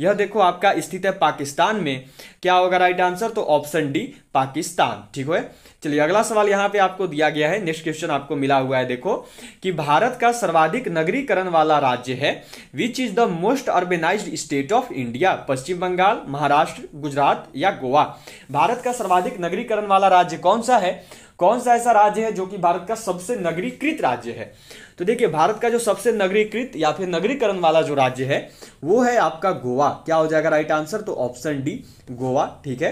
यह देखो आपका स्थित है पाकिस्तान में क्या होगा राइट आंसर तो ऑप्शन डी पाकिस्तान ठीक है चलिए अगला सवाल यहाँ पे आपको दिया गया है नेक्स्ट क्वेश्चन आपको मिला हुआ है देखो कि भारत का सर्वाधिक नगरीकरण वाला राज्य है which is the most urbanise state of India Paschim Bengal Maharashtra Gujarat या गोवा भारत का सर्वाधिक नगरीकरण वाला राज्य कौन सा है कौन सा ऐसा राज्य है जो कि भारत का सबसे नगरीकृत राज्य है तो देखिए भारत का जो सबसे नगरीकृत या फिर नगरीकरण वाला जो राज्य है वो है आपका गोवा क्या हो जाएगा राइट आंसर तो ऑप्शन डी गोवा ठीक है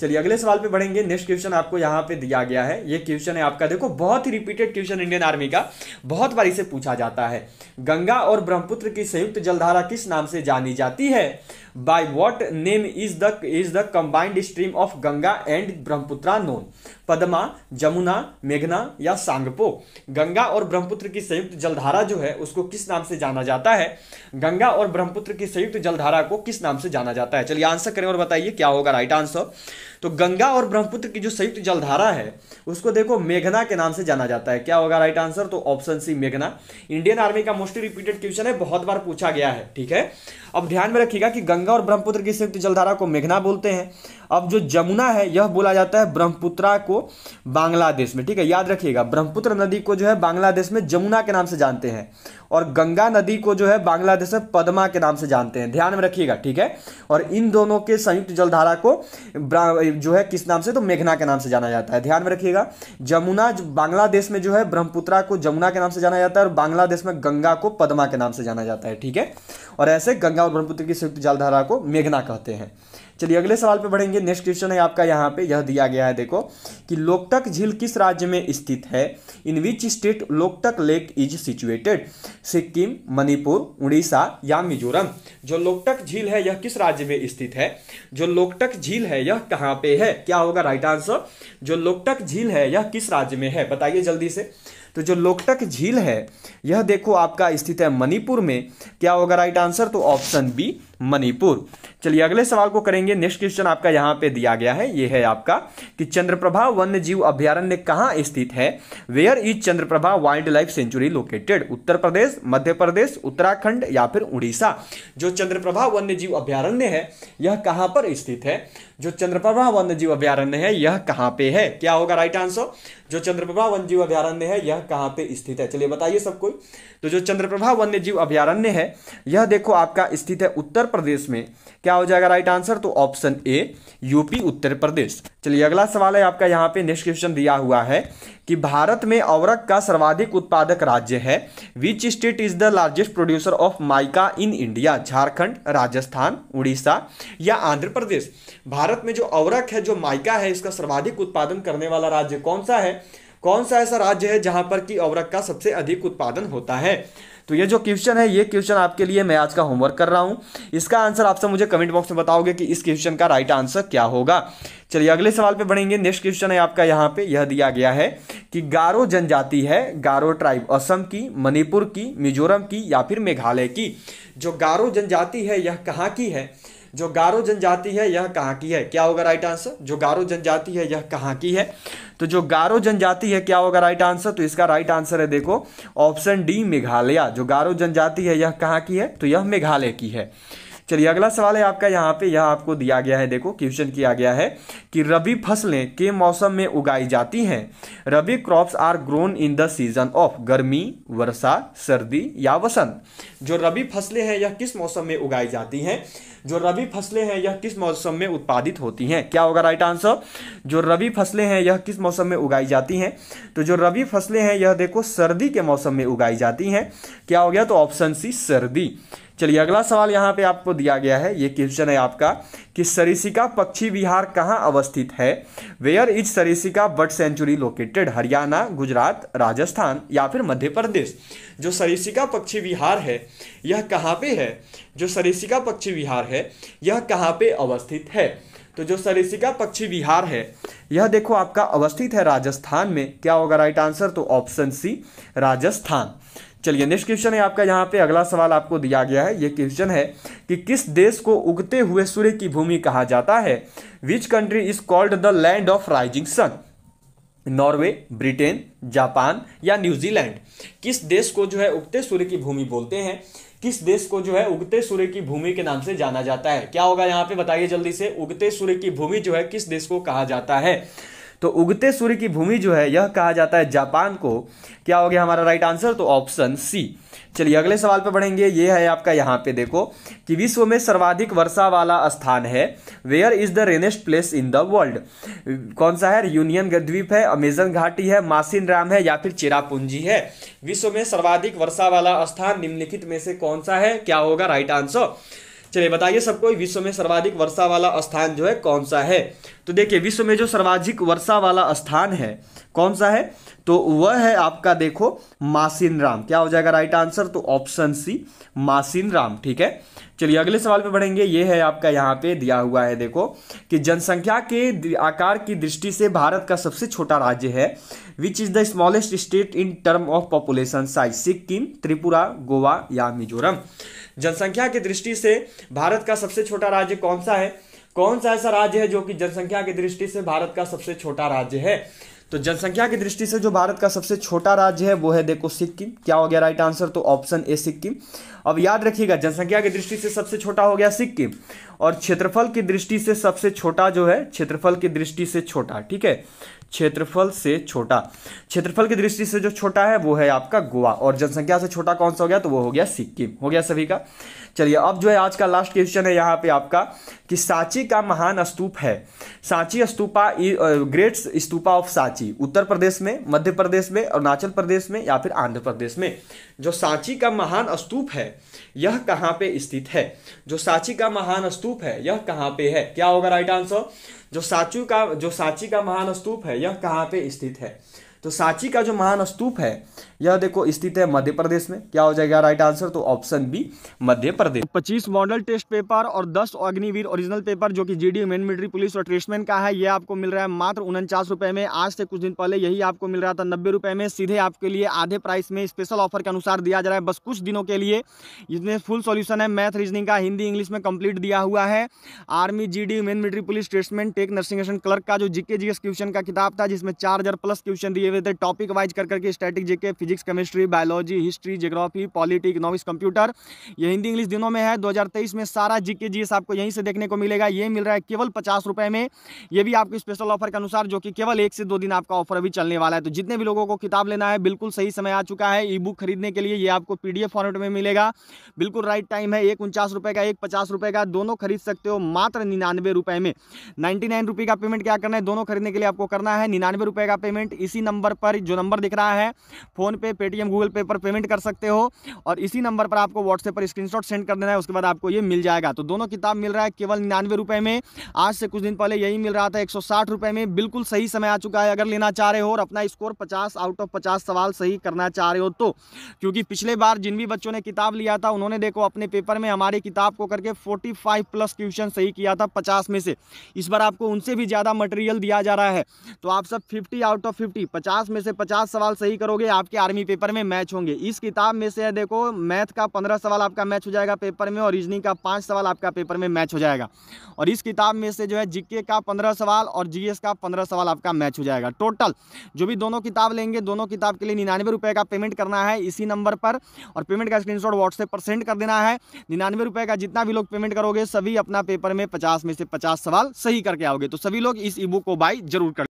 चलिए अगले सवाल पे बढ़ेंगे नेक्स्ट क्वेश्चन आपको यहाँ पे दिया गया है ये क्वेश्चन है आपका देखो बहुत ही रिपीटेड क्वेश्चन इंडियन आर्मी का बहुत बार इसे पूछा जाता है गंगा और ब्रह्मपुत्र की संयुक्त जलधारा किस नाम से जानी जाती है by what name is the is the combined stream of Ganga and Brahmaputra known Padma Jamuna मेघना या सांगपो गंगा और ब्रह्मपुत्र की संयुक्त जलधारा जो है उसको किस नाम से जाना जाता है गंगा और ब्रह्मपुत्र की संयुक्त जलधारा को किस नाम से जाना जाता है चलिए आंसर करें और बताइए क्या होगा राइट आंसर तो गंगा और ब्रह्मपुत्र की जो संयुक्त जलधारा है उसको देखो मेघना के नाम से जाना जाता है क्या होगा राइट आंसर तो ऑप्शन सी मेघना इंडियन आर्मी का मोस्टली रिपीटेड क्वेश्चन है बहुत बार पूछा गया है ठीक है अब ध्यान में रखिएगा कि गंगा और ब्रह्मपुत्र की संयुक्त जलधारा को मेघना बोलते हैं अब जो जमुना है यह बोला जाता है ब्रह्मपुत्रा को बांग्लादेश में ठीक है याद रखिएगा ब्रह्मपुत्र नदी को जो है बांग्लादेश में जमुना के नाम से जानते हैं और गंगा नदी को जो है बांग्लादेश में पदमा के नाम से जानते हैं ध्यान में रखिएगा ठीक है और इन दोनों के संयुक्त जलधारा को जो है किस नाम से तो मेघना के नाम से जाना जाता है ध्यान में रखिएगा जमुना बांग्लादेश में जो है ब्रह्मपुत्रा को जमुना के नाम से जाना जाता है और बांग्लादेश में गंगा को पदमा के नाम से जाना जाता है ठीक है और ऐसे गंगा और ब्रह्मपुत्र की संयुक्त जलधारा को मेघना कहते हैं चलिए अगले सवाल पे बढ़ेंगे नेक्स्ट क्वेश्चन है आपका यहाँ पे यह दिया गया है देखो कि लोकटक झील किस राज्य में स्थित है in which state Loktak lake is situated Sikkim Manipur Orissa या मिजोरम जो लोकटक झील है यह किस राज्य में स्थित है जो लोकटक झील है यह कहाँ पे है क्या होगा राइट आंसर जो लोकटक झील है यह किस राज्य में है बताइए जल्दी से तो जो लोकटक झील है यह देखो आपका स्थित है मणिपुर में क्या होगा राइट आंसर तो ऑप्शन बी मणिपुर चलिए अगले सवाल को करेंगे नेक्स्ट क्वेश्चन आपका यहाँ पे दिया गया है ये है आपका कि चंद्रप्रभा वन्य जीव अभ्यारण्य कहाँ स्थित है where is Chandraprabha wild life sanctuary located Uttar Pradesh Madhya Pradesh Uttarakhand या फिर उड़ीसा जो चंद्रप्रभा वन्य जीव अभ्यारण्य है यह कहाँ पर स्थित है जो चंद्रप्रभा वन्य जीव अभ्यारण्य है यह कहाँ पे है क्या होगा राइट आंसर जो चंद्रप्रभा वन्य जीव अभ्यारण्य है यह कहाँ पे स्थित है चलिए बताइए सबको तो जो चंद्रप्रभा वन्य जीव अभ्यारण्य है यह देखो आपका स्थित है उत्तर प्रदेश में क्या हो जाएगा राइट आंसर तो option A UP Uttar Pradesh चलिए अगला सवाल है आपका यहाँ पे नेक्स्ट क्वेश्चन दिया हुआ है कि भारत में अवरक का सर्वाधिक उत्पादक राज्य है which state is the largest producer of mica in India Jharkhand Rajasthan Orissa या आंध्र प्रदेश भारत में जो अवरक है जो माइका है इसका सर्वाधिक उत्पादन करने वाला राज्य कौन सा है कौन सा ऐसा राज्य है जहां पर कि अवरक का सबसे अधिक उत्पादन होता है तो ये जो क्वेश्चन है ये क्वेश्चन आपके लिए मैं आज का होमवर्क कर रहा हूँ इसका आंसर आप सब मुझे कमेंट बॉक्स में बताओगे कि इस क्वेश्चन का राइट आंसर क्या होगा चलिए अगले सवाल पे बढ़ेंगे नेक्स्ट क्वेश्चन है आपका यहाँ पे यह दिया गया है कि गारो जनजाति है गारो ट्राइब असम की मणिपुर की मिजोरम की या फिर मेघालय की जो गारो जनजाति है यह कहाँ की है जो गारो जनजाति है यह कहाँ की है क्या होगा राइट आंसर जो गारो जनजाति है यह कहाँ की है तो जो गारो जनजाति है क्या होगा राइट आंसर तो इसका राइट आंसर है देखो ऑप्शन डी मेघालय जो गारो जनजाति है यह कहाँ की है तो यह मेघालय की है चलिए अगला सवाल है आपका यहाँ पे यह आपको दिया गया है देखो क्वेश्चन किया गया है कि रबी फसलें के मौसम में उगाई जाती हैं rabi crops are grown in the season of गर्मी वर्षा सर्दी या वसंत जो रबी फसलें हैं यह किस मौसम में उगाई जाती हैं जो रबी फसलें हैं यह किस मौसम में उत्पादित होती हैं क्या होगा राइट आंसर जो रबी फसलें हैं यह किस मौसम में उगाई जाती हैं तो जो रबी फसलें हैं यह देखो सर्दी के मौसम में उगाई जाती हैं क्या हो गया तो ऑप्शन सी सर्दी चलिए अगला सवाल यहाँ पे आपको दिया गया है ये क्वेश्चन है आपका कि सरिसिका पक्षी विहार कहाँ अवस्थित है where is Sariska bird sanctuary located Haryana Gujarat Rajasthan या फिर मध्य प्रदेश जो सरिसिका पक्षी विहार है यह कहाँ पे है जो सरिसिका पक्षी विहार है यह कहाँ पे अवस्थित है तो जो सरिसिका पक्षी विहार है यह देखो आपका अवस्थित है राजस्थान में क्या होगा राइट आंसर तो ऑप्शन सी राजस्थान चलिए नेक्स्ट क्वेश्चन है आपका यहाँ पे अगला सवाल आपको दिया गया है ये क्वेश्चन है कि किस देश को उगते हुए सूर्य की भूमि कहा जाता है which country is called the land of rising sun Norway Britain Japan या न्यूजीलैंड किस देश को जो है उगते सूर्य की भूमि बोलते हैं किस देश को जो है उगते सूर्य की भूमि के नाम से जाना जाता है क्या होगा यहाँ पे बताइए जल्दी से उगते सूर्य की भूमि जो है किस देश को कहा जाता है तो उगते सूर्य की भूमि जो है यह कहा जाता है जापान को क्या हो गया हमारा राइट आंसर तो ऑप्शन सी चलिए अगले सवाल पर बढ़ेंगे ये है आपका यहाँ पे देखो कि विश्व में सर्वाधिक वर्षा वाला स्थान है where is the rainiest place in the world कौन सा है यूनियन द्वीप है अमेजन घाटी है मासिन राम है या फिर चिरापुंजी है विश्व में सर्वाधिक वर्षा वाला स्थान निम्नलिखित में से कौन सा है क्या होगा राइट आंसर चलिए बताइए सबको विश्व में सर्वाधिक वर्षा वाला स्थान जो है कौन सा है तो देखिए विश्व में जो सर्वाधिक वर्षा वाला स्थान है कौन सा है तो वह है आपका देखो मासिन राम क्या हो जाएगा राइट आंसर तो ऑप्शन सी मासिन राम ठीक है चलिए अगले सवाल पे बढ़ेंगे ये है आपका यहाँ पे दिया हुआ है देखो कि जनसंख्या के आकार की दृष्टि से भारत का सबसे छोटा राज्य है which is the smallest state in term of population size Sikkim Tripura Goa या मिजोरम जनसंख्या की दृष्टि से भारत का सबसे छोटा राज्य कौन सा है कौन सा ऐसा राज्य है जो कि जनसंख्या की दृष्टि से भारत का सबसे छोटा राज्य है तो जनसंख्या की दृष्टि से जो भारत का सबसे छोटा राज्य है वो है देखो सिक्किम क्या हो गया राइट आंसर तो ऑप्शन ए सिक्किम अब याद रखिएगा जनसंख्या की दृष्टि से सबसे छोटा हो गया सिक्किम और क्षेत्रफल की दृष्टि से सबसे छोटा जो है क्षेत्रफल की दृष्टि से छोटा ठीक है क्षेत्रफल से छोटा क्षेत्रफल की दृष्टि से जो छोटा है वो है आपका गोवा और जनसंख्या से छोटा कौन सा हो गया तो वो हो गया सिक्किम हो गया सभी का चलिए अब जो है आज का लास्ट क्वेश्चन है यहाँ पे आपका कि सांची का महान स्तूप है सांची स्तूपा ग्रेट स्तूपा ऑफ सांची उत्तर प्रदेश में मध्य प्रदेश में अरुणाचल प्रदेश में या फिर आंध्र प्रदेश में जो सांची का महान स्तूप है यह कहाँ पे स्थित है जो सांची का महान स्तूप है यह कहाँ पे है क्या होगा राइट आंसर जो साचू का जो सांची का महान स्तूप है यह कहाँ पे स्थित है तो सांची का जो महान स्तूप है यह देखो स्थित है मध्य प्रदेश में क्या हो जाएगा राइट आंसर तो ऑप्शन बी मध्य प्रदेश पच्चीस मॉडल टेस्ट पेपर और दस अग्निवीर ओरिजिनल पेपर जो कि जीडी मेन मिलिट्री पुलिस और ट्रेसमैन का है यह आपको मिल रहा है मात्र उनचास रुपए में आज से कुछ दिन पहले यही आपको मिल रहा था नब्बे रुपए में सीधे आपके लिए आधे प्राइस में स्पेशल ऑफर के अनुसार दिया जा रहा है बस कुछ दिनों के लिए इसमें फुल सोल्यूशन है मैथ रीजनिंग का हिंदी इंग्लिश में कंप्लीट दिया हुआ है army GD men military police tradesman tech nursing clerk का जो जीके एस क्वेश्चन का किताब था जिसमें चार प्लस क्वेश्चन दिए हुए थे टॉपिक वाइज कर करके static GK physics chemistry biology history geography politic economics computer ये हिंदी इंग्लिश दिनों में है 2023 में सारा जीके जीएस आपको यहीं से देखने को मिलेगा ये मिल रहा है केवल पचास रुपये में ये भी आपको स्पेशल ऑफर के अनुसार जो कि केवल एक से दो दिन आपका ऑफर अभी चलने वाला है तो जितने भी लोगों को किताब लेना है बिल्कुल सही समय आ चुका है ई बुक खरीदने के लिए ये आपको पी फॉर्मेट में मिलेगा बिल्कुल राइट टाइम है एक उनचास का एक पचास का दोनों खरीद सकते हो मात्र निन्यानवे में नाइन्टी का पेमेंट क्या करना है दोनों खरीदने के लिए आपको करना है निन्यानवे का पेमेंट इसी नंबर नंबर पर जो नंबर दिख रहा है फ़ोनपे पेटीएम गूगल पे पर पेमेंट कर सकते हो और इसी नंबर पर आपको व्हाट्सएप पर स्क्रीनशॉट सेंड कर देना है उसके बाद आपको ये मिल जाएगा तो दोनों किताब मिल रहा है केवल निन्यानवे रुपये में आज से कुछ दिन पहले यही मिल रहा था एक रुपये में बिल्कुल सही समय आ चुका है अगर लेना चाह रहे हो और अपना स्कोर पचास आउट ऑफ पचास सवाल सही करना चाह रहे हो तो क्योंकि पिछले बार जिन भी बच्चों ने किताब लिया था उन्होंने देखो अपने पेपर में हमारी किताब को करके 45 प्लस क्वेश्चन सही किया था 50 में से इस बार आपको उनसे भी ज़्यादा मटेरियल दिया जा रहा है तो आप सब 50 आउट ऑफ 50 50 पचास में से पचास सवाल सही करोगे आपके आर्मी पेपर में मैच होंगे इस किताब में से देखो मैथ का पंद्रह सवाल आपका मैच हो जाएगा पेपर में और रीजनिंग का पाँच सवाल आपका पेपर में मैच हो जाएगा और इस किताब में से जो है जीके का पंद्रह सवाल और जीएस का पंद्रह सवाल आपका मैच हो जाएगा टोटल जो भी दोनों किताब लेंगे दोनों किताब के लिए निन्यानवे रुपये का पेमेंट करना है इसी नंबर पर और पेमेंट का स्क्रीन व्हाट्सएप पर सेंड कर देना है निन्यानवे रुपये का जितना भी लोग पेमेंट करोगे सभी अपना पेपर में पचास में से पचास सवाल सही करके आओगे तो सभी लोग इस ई बुक को बाई जरूर कर